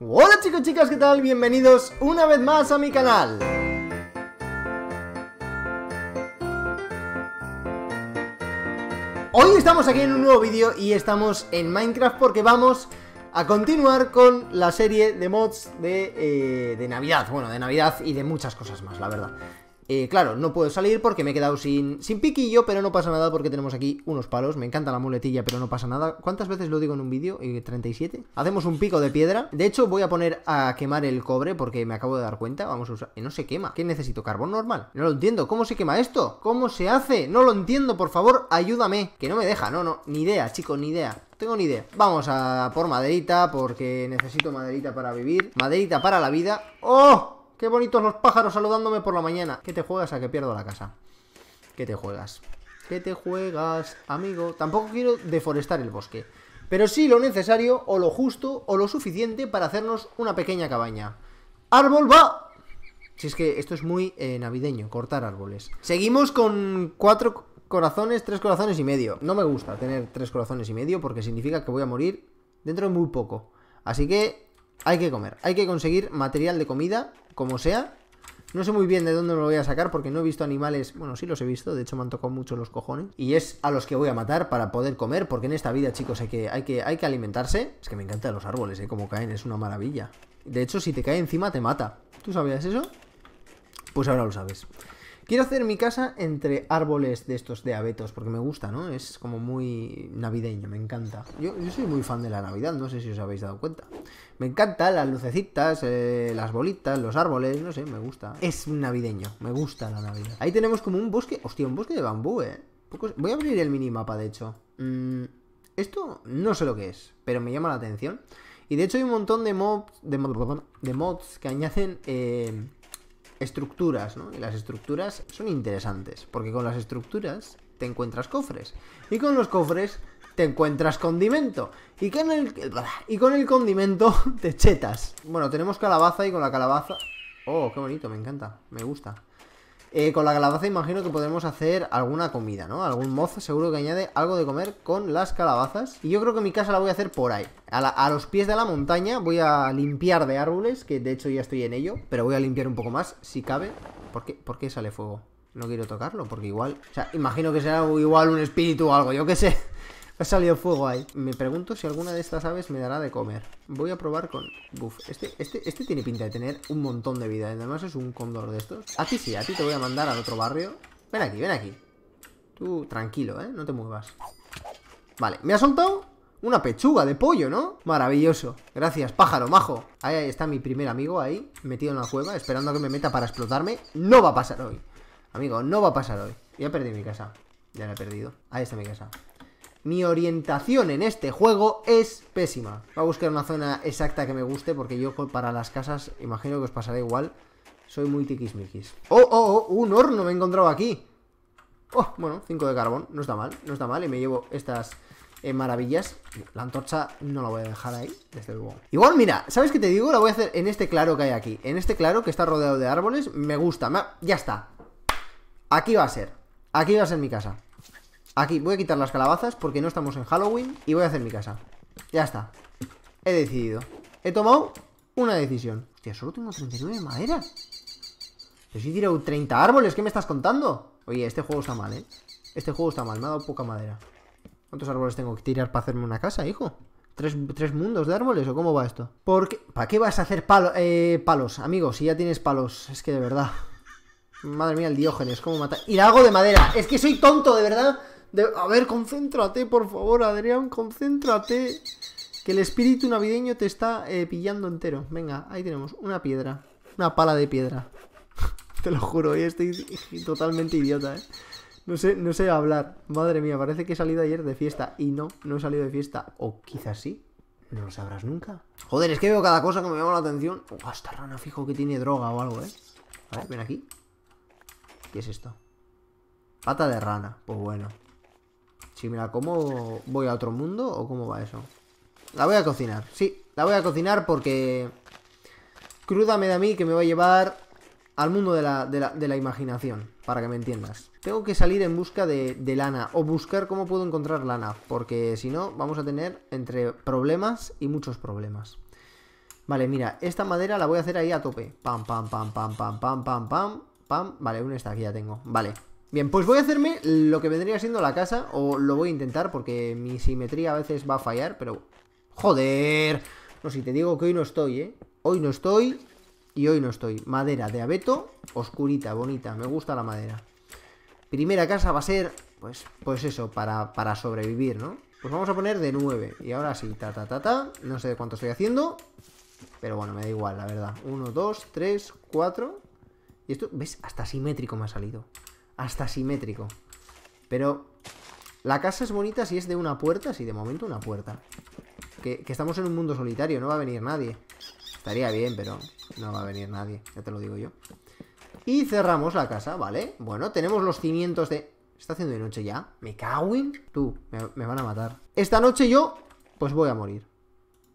Hola chicos chicas, ¿qué tal? Bienvenidos una vez más a mi canal. Hoy estamos aquí en un nuevo vídeo y estamos en Minecraft porque vamos a continuar con la serie de mods de, eh, de Navidad, bueno, de Navidad y de muchas cosas más, la verdad. Eh, claro, no puedo salir porque me he quedado sin, sin piquillo, pero no pasa nada porque tenemos aquí unos palos. Me encanta la muletilla, pero no pasa nada. ¿Cuántas veces lo digo en un vídeo? 37. Eh, Hacemos un pico de piedra. De hecho, voy a poner a quemar el cobre porque me acabo de dar cuenta. Vamos a usar... Eh, no se quema. ¿Qué necesito? ¿Carbón normal? No lo entiendo. ¿Cómo se quema esto? ¿Cómo se hace? No lo entiendo, por favor, ayúdame. Que no me deja. No, no. Ni idea, chicos, ni idea tengo ni idea. Vamos a por maderita porque necesito maderita para vivir. Maderita para la vida. ¡Oh! Qué bonitos los pájaros saludándome por la mañana. ¿Qué te juegas a que pierdo la casa? ¿Qué te juegas? ¿Qué te juegas, amigo? Tampoco quiero deforestar el bosque. Pero sí lo necesario, o lo justo, o lo suficiente para hacernos una pequeña cabaña. ¡Árbol va! Si es que esto es muy eh, navideño, cortar árboles. Seguimos con cuatro corazones, tres corazones y medio. No me gusta tener tres corazones y medio porque significa que voy a morir dentro de muy poco. Así que hay que comer, hay que conseguir material de comida, como sea. No sé muy bien de dónde me lo voy a sacar porque no he visto animales, bueno, sí los he visto, de hecho me han tocado mucho los cojones. Y es a los que voy a matar para poder comer, porque en esta vida, chicos, hay que, hay que, hay que alimentarse. Es que me encantan los árboles, ¿eh? Como caen, es una maravilla. De hecho, si te cae encima, te mata. ¿Tú sabías eso? Pues ahora lo sabes. Quiero hacer mi casa entre árboles de estos de abetos, porque me gusta, ¿no? Es como muy navideño, me encanta. Yo, soy muy fan de la Navidad, no sé si os habéis dado cuenta. Me encanta las lucecitas, eh, las bolitas, los árboles, no sé, me gusta. Es navideño, me gusta la Navidad. Ahí tenemos como un bosque, hostia, un bosque de bambú, ¿eh? Voy a abrir el minimapa, de hecho. Mm, esto no sé lo que es, pero me llama la atención. Y de hecho hay un montón de mods, de, de mods que añaden... Eh, estructuras, ¿no? Y las estructuras son interesantes, porque con las estructuras te encuentras cofres. Y con los cofres te encuentras condimento. Y, el, y con el condimento te chetas. Bueno, tenemos calabaza y con la calabaza... Oh, qué bonito, me encanta, me gusta. Eh, con la calabaza imagino que podremos hacer alguna comida, ¿no? Algún mozo seguro que añade algo de comer con las calabazas. Y yo creo que mi casa la voy a hacer por ahí. A, los pies de la montaña voy a limpiar de árboles, que de hecho ya estoy en ello. Pero voy a limpiar un poco más, si cabe. porque ¿Por qué sale fuego? No quiero tocarlo, porque igual... O sea, imagino que será igual un espíritu o algo, yo qué sé. Ha salido fuego ahí. Me pregunto si alguna de estas aves me dará de comer. Voy a probar con... Buf, este, este, este tiene pinta de tener un montón de vida. Además es un cóndor de estos. A ti sí, a ti te voy a mandar al otro barrio. Ven aquí, ven aquí. Tú tranquilo, ¿eh? No te muevas. Vale, me ha soltado una pechuga de pollo, ¿no? Maravilloso. Gracias, pájaro, majo. Ahí, está mi primer amigo ahí, metido en la cueva, esperando a que me meta para explotarme. No va a pasar hoy. Amigo, no va a pasar hoy. Ya perdí mi casa. Ya la he perdido. Ahí está mi casa mi orientación en este juego es pésima. Voy a buscar una zona exacta que me guste, porque yo para las casas imagino que os pasará igual. Soy muy tiquismiquis. ¡Oh, oh, oh! ¡Un horno me he encontrado aquí! Oh, bueno, Cinco de carbón. No está mal, no está mal. Y me llevo estas eh, maravillas. La antorcha no la voy a dejar ahí, desde luego. Igual, mira, ¿sabes qué te digo? La voy a hacer en este claro que hay aquí. En este claro que está rodeado de árboles. Me gusta. Ya está. Aquí va a ser. Aquí va a ser mi casa. Aquí voy a quitar las calabazas porque no estamos en Halloween y voy a hacer mi casa. Ya está. He decidido. He tomado una decisión. Hostia, solo tengo 39 de madera. Pero si he tirado 30 árboles, ¿qué me estás contando? Oye, este juego está mal, ¿eh? Este juego está mal, me ha dado poca madera. ¿Cuántos árboles tengo que tirar para hacerme una casa, hijo? ¿Tres, ¿Tres, mundos de árboles o cómo va esto? ¿Por ¿Para qué vas a hacer eh, palos, amigos? Si ya tienes palos, es que de verdad. Madre mía, el diógenes, ¿cómo mata? Y la hago de madera, es que soy tonto, de verdad. A ver, concéntrate, por favor, Adrián, concéntrate. Que el espíritu navideño te está eh, pillando entero. Venga, ahí tenemos una piedra. Una pala de piedra. te lo juro, hoy eh, estoy totalmente idiota, ¿eh? No sé, no sé hablar. Madre mía, parece que he salido ayer de fiesta. Y no, no he salido de fiesta. O quizás sí. No lo sabrás nunca. Joder, es que veo cada cosa que me llama la atención. esta rana fijo que tiene droga o algo, ¿eh? A ver, ven aquí. ¿Qué es esto? Pata de rana. Pues bueno. Sí, mira, ¿cómo voy a otro mundo o cómo va eso? La voy a cocinar, sí, la voy a cocinar porque... Cruda me da a mí que me va a llevar al mundo de la, imaginación, para que me entiendas. Tengo que salir en busca de, lana o buscar cómo puedo encontrar lana, porque si no vamos a tener entre problemas y muchos problemas. Vale, mira, esta madera la voy a hacer ahí a tope. Pam, pam, pam, pam, pam, pam, pam, pam, pam. Vale, una está aquí ya tengo. Vale. Bien, pues voy a hacerme lo que vendría siendo la casa, o lo voy a intentar porque mi simetría a veces va a fallar, pero... ¡Joder! No, si te digo que hoy no estoy, ¿eh? Hoy no estoy y hoy no estoy. Madera de abeto, oscurita, bonita, me gusta la madera. Primera casa va a ser, pues, pues eso, para, para sobrevivir, ¿no? Pues vamos a poner de nueve Y ahora sí, ta, ta, ta, ta. No sé de cuánto estoy haciendo, pero bueno, me da igual, la verdad. 1, 2, 3, 4... Y esto, ¿ves? Hasta simétrico me ha salido hasta simétrico. Pero la casa es bonita si es de una puerta, sí, de momento una puerta. Que, estamos en un mundo solitario, no va a venir nadie. Estaría bien, pero no va a venir nadie, ya te lo digo yo. Y cerramos la casa, ¿vale? Bueno, tenemos los cimientos de... ¿Está haciendo de noche ya? ¿Me cago en? Tú, me, me van a matar. Esta noche yo, pues voy a morir.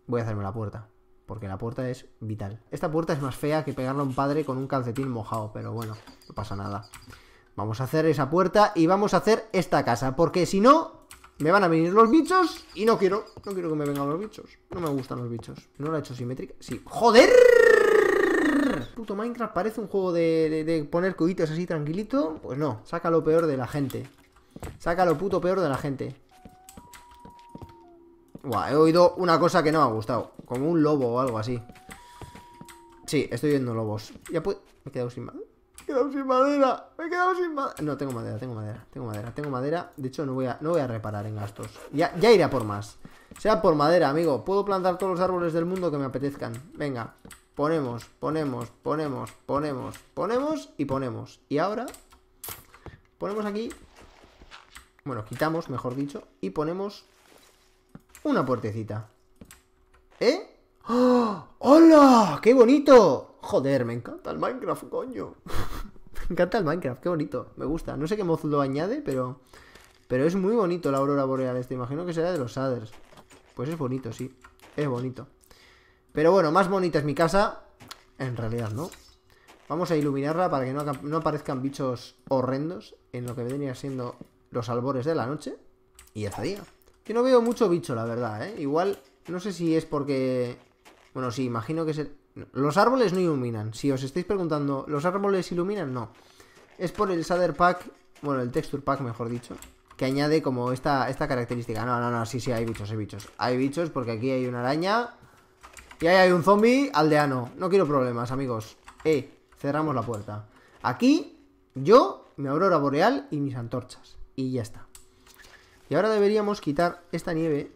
Voy a hacerme la puerta. Porque la puerta es vital. Esta puerta es más fea que pegarle a un padre con un calcetín mojado, pero bueno, no pasa nada. Vamos a hacer esa puerta y vamos a hacer esta casa, porque si no, me van a venir los bichos y no quiero, no quiero que me vengan los bichos. No me gustan los bichos. ¿No la he hecho simétrica? Sí. ¡Joder! Puto Minecraft parece un juego de, poner cubitos así tranquilito. Pues no, saca lo peor de la gente. Saca lo puto peor de la gente. Buah, he oído una cosa que no me ha gustado. Como un lobo o algo así. Sí, estoy viendo lobos. Ya puedo... Me he quedado sin... Me he quedado sin madera. Me he quedado sin madera. No, tengo madera, tengo madera, tengo madera, tengo madera. De hecho, no voy a, no voy a reparar en gastos. Ya, ya iré por más. Sea por madera, amigo. Puedo plantar todos los árboles del mundo que me apetezcan. Venga, ponemos, ponemos, ponemos, ponemos, ponemos y ponemos. Y ahora ponemos aquí, bueno, quitamos, mejor dicho, y ponemos una puertecita. ¿Eh? ¡Ah! ¡Hola! ¡Qué bonito! Joder, me encanta el Minecraft, coño. Me encanta el Minecraft, qué bonito. Me gusta. No sé qué mod lo añade, pero... Pero es muy bonito la aurora boreal. Este imagino que será de los Shaders. Pues es bonito, sí. Es bonito. Pero bueno, más bonita es mi casa. En realidad, ¿no? Vamos a iluminarla para que no, aparezcan bichos horrendos en lo que venía siendo los albores de la noche. Y ya día. Que no veo mucho bicho, la verdad, ¿eh? Igual, no sé si es porque... Bueno, sí, imagino que es los árboles no iluminan. Si os estáis preguntando, ¿los árboles iluminan? No. Es por el shader pack, bueno, el texture pack, mejor dicho, que añade como esta, esta característica. No, no, no, sí, sí, hay bichos, hay bichos. Hay bichos porque aquí hay una araña y ahí hay un zombie aldeano. No quiero problemas, amigos. Eh, cerramos la puerta. Aquí, yo, mi aurora boreal y mis antorchas. Y ya está. Y ahora deberíamos quitar esta nieve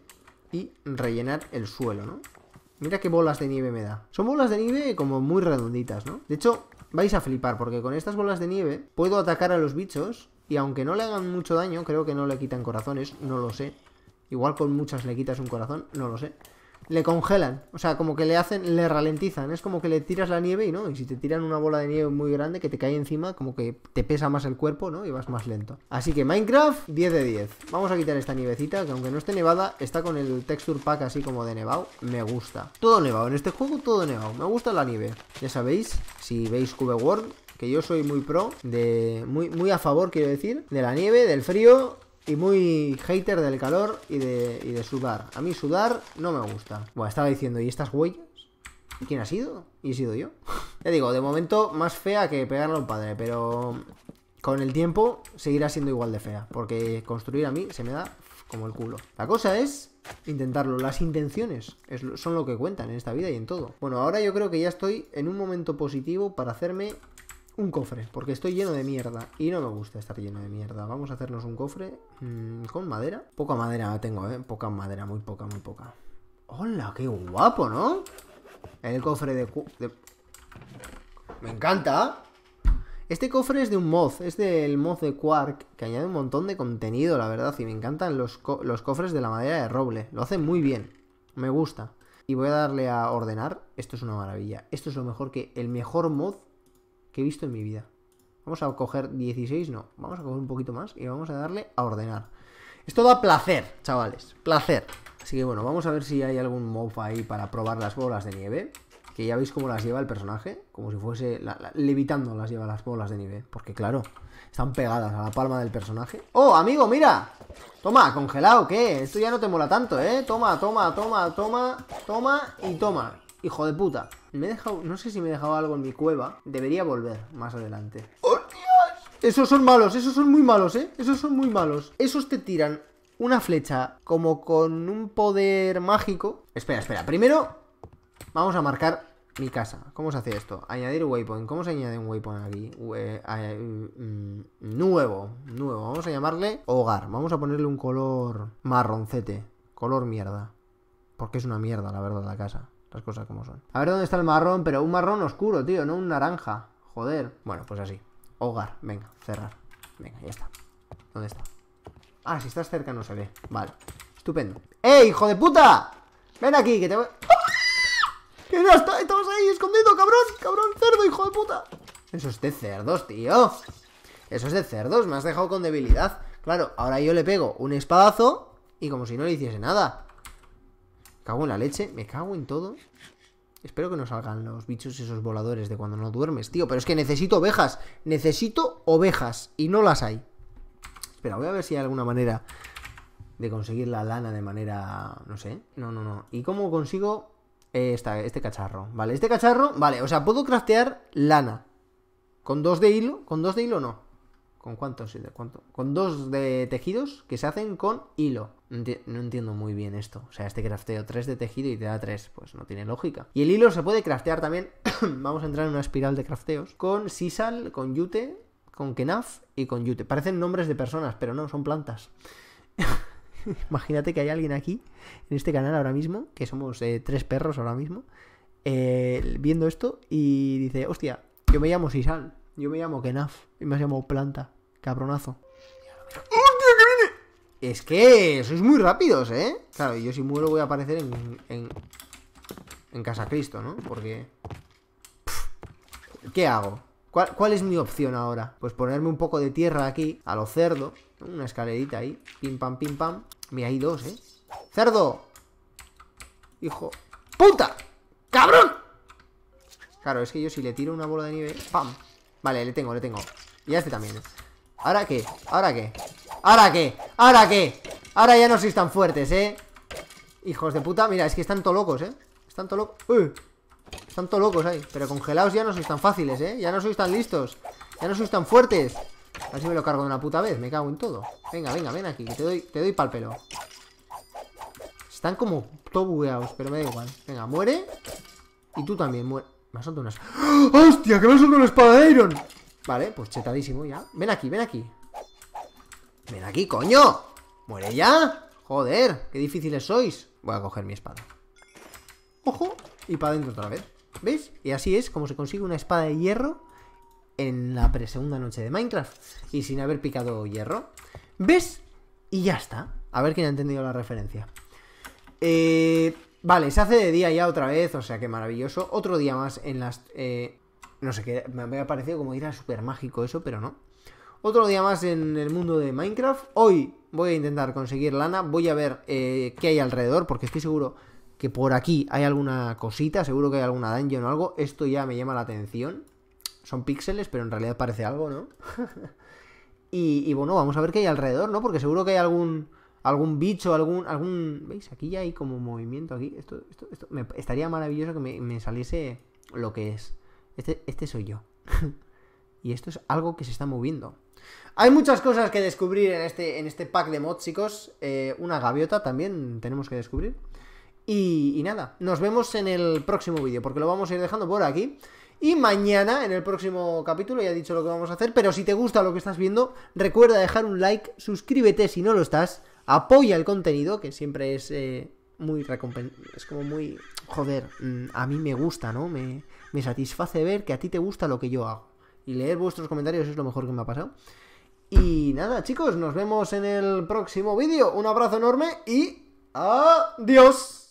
y rellenar el suelo, ¿no? Mira qué bolas de nieve me da. Son bolas de nieve como muy redonditas, ¿no? De hecho, vais a flipar porque con estas bolas de nieve puedo atacar a los bichos y aunque no le hagan mucho daño, creo que no le quitan corazones, no lo sé. Igual con muchas le quitas un corazón, no lo sé le congelan, o sea, como que le hacen, le ralentizan, es como que le tiras la nieve y no, y si te tiran una bola de nieve muy grande que te cae encima, como que te pesa más el cuerpo, ¿no? Y vas más lento. Así que Minecraft, 10 de 10. Vamos a quitar esta nievecita, que aunque no esté nevada, está con el texture pack así como de nevado, me gusta. Todo nevado, en este juego todo nevado, me gusta la nieve. Ya sabéis, si veis Cube World, que yo soy muy pro, de muy, muy a favor, quiero decir, de la nieve, del frío y muy hater del calor y de, de sudar. A mí sudar no me gusta. Bueno, estaba diciendo, ¿y estas huellas? ¿Quién ha sido? Y he sido yo. Ya digo, de momento más fea que pegarlo al padre, pero con el tiempo seguirá siendo igual de fea, porque construir a mí se me da como el culo. La cosa es intentarlo, las intenciones son lo que cuentan en esta vida y en todo. Bueno, ahora yo creo que ya estoy en un momento positivo para hacerme un cofre, porque estoy lleno de mierda y no me gusta estar lleno de mierda. Vamos a hacernos un cofre mm, con madera. Poca madera tengo, ¿eh? Poca madera, muy poca, muy poca. ¡Hola! ¡Qué guapo, ¿no? El cofre de... ¡Me encanta! Este cofre es de un mod, es del mod de Quark, que añade un montón de contenido, la verdad, y me encantan los, los cofres de la madera de roble. Lo hacen muy bien, me gusta. Y voy a darle a ordenar, esto es una maravilla. Esto es lo mejor que el mejor mod que he visto en mi vida. Vamos a coger 16, no, vamos a coger un poquito más y vamos a darle a ordenar. Esto da placer, chavales, placer. Así que bueno, vamos a ver si hay algún mob ahí para probar las bolas de nieve. Que ya veis cómo las lleva el personaje, como si fuese levitando las lleva las bolas de nieve. Porque claro, están pegadas a la palma del personaje. ¡Oh, amigo, mira! Toma, congelado, ¿qué? Esto ya no te mola tanto, ¿eh? Toma, toma, toma, toma, toma y toma. Hijo de puta. Me dejado, no sé si me he dejado algo en mi cueva. Debería volver más adelante. ¡Oh, Dios! Esos son malos, esos son muy malos, ¿eh? Esos son muy malos. Esos te tiran una flecha como con un poder mágico. Espera, espera. Primero vamos a marcar mi casa. ¿Cómo se hace esto? Añadir waypoint. ¿Cómo se añade un waypoint aquí? Mm, nuevo, nuevo. Vamos a llamarle hogar. Vamos a ponerle un color marroncete. Color mierda. Porque es una mierda, la verdad, la casa las cosas como son. A ver dónde está el marrón, pero un marrón oscuro, tío, no un naranja. Joder. Bueno, pues así. Hogar, venga, cerrar. Venga, ya está. ¿Dónde está? Ah, si estás cerca no se ve. Vale. Estupendo. ¡Eh, hijo de puta! Ven aquí, que te voy... ¡Ah! ¡Estamos ahí, escondido, cabrón! ¡Cabrón, cerdo, hijo de puta! Eso es de cerdos, tío. Eso es de cerdos, me has dejado con debilidad. Claro, ahora yo le pego un espadazo y como si no le hiciese nada. Cago en la leche, me cago en todo. Espero que no salgan los bichos esos voladores de cuando no duermes, tío. Pero es que necesito ovejas. Necesito ovejas. Y no las hay. Espera, voy a ver si hay alguna manera de conseguir la lana de manera... No sé. No, no, no. ¿Y cómo consigo este cacharro? Vale, este cacharro... Vale, o sea, puedo craftear lana. ¿Con dos de hilo? ¿Con dos de hilo no? ¿Con cuántos? Con dos de tejidos que se hacen con hilo no entiendo muy bien esto. O sea, este crafteo 3 de tejido y te da 3. Pues no tiene lógica. Y el hilo se puede craftear también. Vamos a entrar en una espiral de crafteos. Con sisal, con yute, con kenaf y con yute. Parecen nombres de personas, pero no, son plantas. Imagínate que hay alguien aquí, en este canal ahora mismo, que somos eh, tres perros ahora mismo, eh, viendo esto y dice, hostia, yo me llamo Sisal, yo me llamo Kenaf y me llamo planta, cabronazo. Es que sois muy rápidos, ¿eh? Claro, yo si muero voy a aparecer en... En, Casa Cristo, ¿no? Porque... ¿Qué hago? ¿Cuál, es mi opción ahora? Pues ponerme un poco de tierra aquí, a lo cerdo. Una escalerita ahí. Pim, pam, pim, pam. Me hay dos, ¿eh? ¡Cerdo! Hijo... ¡Puta! ¡Cabrón! Claro, es que yo si le tiro una bola de nieve... ¡Pam! Vale, le tengo, le tengo. Y a este también. ¿eh? ¿Ahora qué? ¿Ahora qué? ¿Ahora qué? ¿Ahora qué? Ahora ya no sois tan fuertes, ¿eh? Hijos de puta, mira, es que están todos locos, ¿eh? Están todos locos ¡Uy! Están todos locos ahí Pero congelados ya no sois tan fáciles, ¿eh? Ya no sois tan listos Ya no sois tan fuertes A ver si me lo cargo de una puta vez Me cago en todo Venga, venga, ven aquí Que te doy, te doy pal pelo Están como todo bugueados Pero me da igual Venga, muere Y tú también muere Me ha soltado una ¡Ah! ¡Hostia! ¡Que me ha una espada de Iron! Vale, pues chetadísimo ya Ven aquí, ven aquí Ven aquí, coño. Muere ya. Joder, qué difíciles sois. Voy a coger mi espada. Ojo. Y para adentro otra vez. ¿Veis? Y así es como se consigue una espada de hierro en la segunda noche de Minecraft. Y sin haber picado hierro. ¿Ves? Y ya está. A ver quién ha entendido la referencia. Eh, vale, se hace de día ya otra vez, o sea qué maravilloso. Otro día más en las... Eh, no sé qué, me había parecido como ir a super mágico eso, pero no. Otro día más en el mundo de Minecraft. Hoy voy a intentar conseguir lana. Voy a ver eh, qué hay alrededor, porque estoy seguro que por aquí hay alguna cosita. Seguro que hay alguna dungeon o algo. Esto ya me llama la atención. Son píxeles, pero en realidad parece algo, ¿no? y, bueno, vamos a ver qué hay alrededor, ¿no? Porque seguro que hay algún... Algún bicho, algún... algún ¿Veis? Aquí ya hay como movimiento aquí. Esto, esto, esto estaría maravilloso que me, saliese lo que es. Este, este soy yo. Y esto es algo que se está moviendo. Hay muchas cosas que descubrir en este, en este pack de mods, chicos. Eh, una gaviota también tenemos que descubrir. Y, nada, nos vemos en el próximo vídeo, porque lo vamos a ir dejando por aquí. Y mañana, en el próximo capítulo, ya he dicho lo que vamos a hacer, pero si te gusta lo que estás viendo, recuerda dejar un like, suscríbete si no lo estás, apoya el contenido, que siempre es eh, muy recompensado, es como muy, joder, mm, a mí me gusta, ¿no? Me, me satisface ver que a ti te gusta lo que yo hago y leer vuestros comentarios es lo mejor que me ha pasado. Y nada, chicos, nos vemos en el próximo vídeo. Un abrazo enorme y adiós.